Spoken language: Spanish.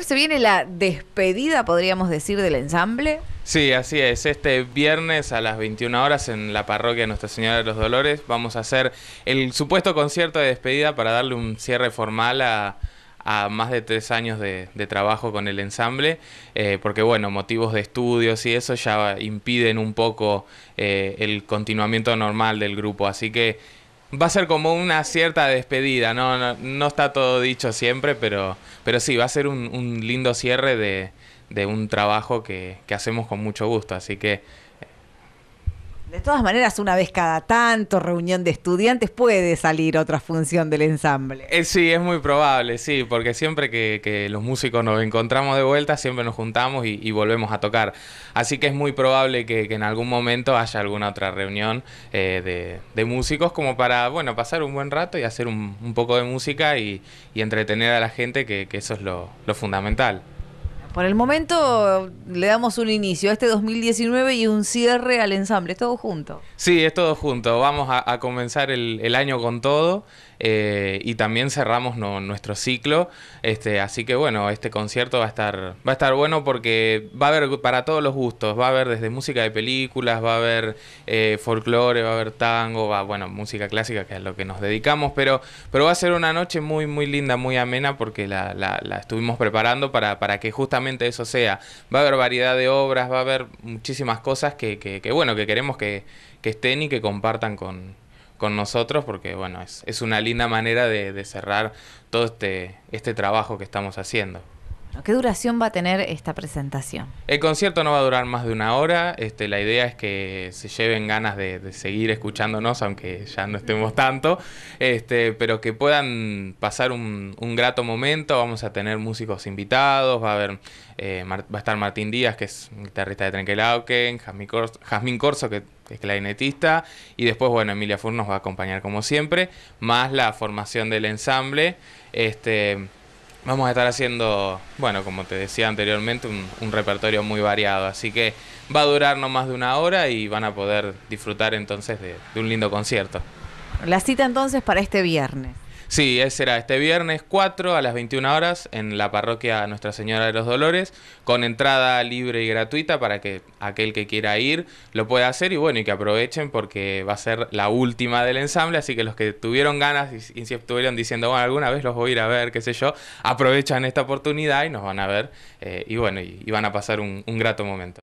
¿se viene la despedida, podríamos decir, del ensamble? Sí, así es. Este viernes a las 21 horas en la parroquia Nuestra Señora de los Dolores vamos a hacer el supuesto concierto de despedida para darle un cierre formal a, más de tres años de, trabajo con el ensamble, eh, porque bueno, motivos de estudios y eso ya impiden un poco eh, el continuamiento normal del grupo, así que va a ser como una cierta despedida, no, no, está todo dicho siempre, pero, pero sí, va a ser un, un lindo cierre de, de un trabajo que, que, hacemos con mucho gusto, así que de todas maneras, una vez cada tanto, reunión de estudiantes, puede salir otra función del ensamble. Eh, sí, es muy probable, sí, porque siempre que, los músicos nos encontramos de vuelta, siempre nos juntamos y, volvemos a tocar. Así que es muy probable que, en algún momento haya alguna otra reunión eh, de, músicos como para, bueno, pasar un buen rato y hacer un, poco de música y, entretener a la gente, que, eso es lo fundamental por el momento le damos un inicio a este 2019 y un cierre al ensamble. Es todo junto. Sí, es todo junto. Vamos a, comenzar el, año con todo eh, y también cerramos nuestro ciclo. Este, así que bueno, este concierto va a estar va a estar bueno porque va a haber para todos los gustos. Va a haber desde música de películas, va a haber eh, folclore, va a haber tango, va bueno música clásica que es lo que nos dedicamos. Pero pero va a ser una noche muy muy linda, muy amena porque la, la estuvimos preparando para para que justamente eso sea. Va a haber variedad de obras, va a haber muchísimas cosas que, que, bueno, que queremos que, estén y que compartan con, con nosotros, porque bueno, es, es una linda manera de, de cerrar todo este, este trabajo que estamos haciendo. ¿qué duración va a tener esta presentación? El concierto no va a durar más de una hora. Este, la idea es que se lleven ganas de, seguir escuchándonos, aunque ya no estemos tanto, este, pero que puedan pasar un, grato momento. Vamos a tener músicos invitados, va a haber eh, va a estar Martín Díaz, que es guitarrista de Trenkelauken, Jasmine Corso, Corso que es clarinetista, y después, bueno, Emilia Fur nos va a acompañar como siempre, más la formación del ensamble. Este, Vamos a estar haciendo, bueno, como te decía anteriormente, un, repertorio muy variado, así que va a durar no más de una hora y van a poder disfrutar entonces de un lindo concierto. La cita entonces para este viernes. Sí, será este viernes 4 a las 21 horas en la parroquia Nuestra Señora de los Dolores, con entrada libre y gratuita para que aquel que quiera ir lo pueda hacer y bueno, y que aprovechen porque va a ser la última del ensamble, así que los que tuvieron ganas y, si estuvieron diciendo, bueno, alguna vez los voy a ir a ver, qué sé yo, aprovechan esta oportunidad y nos van a ver eh, y bueno, y, van a pasar un grato momento.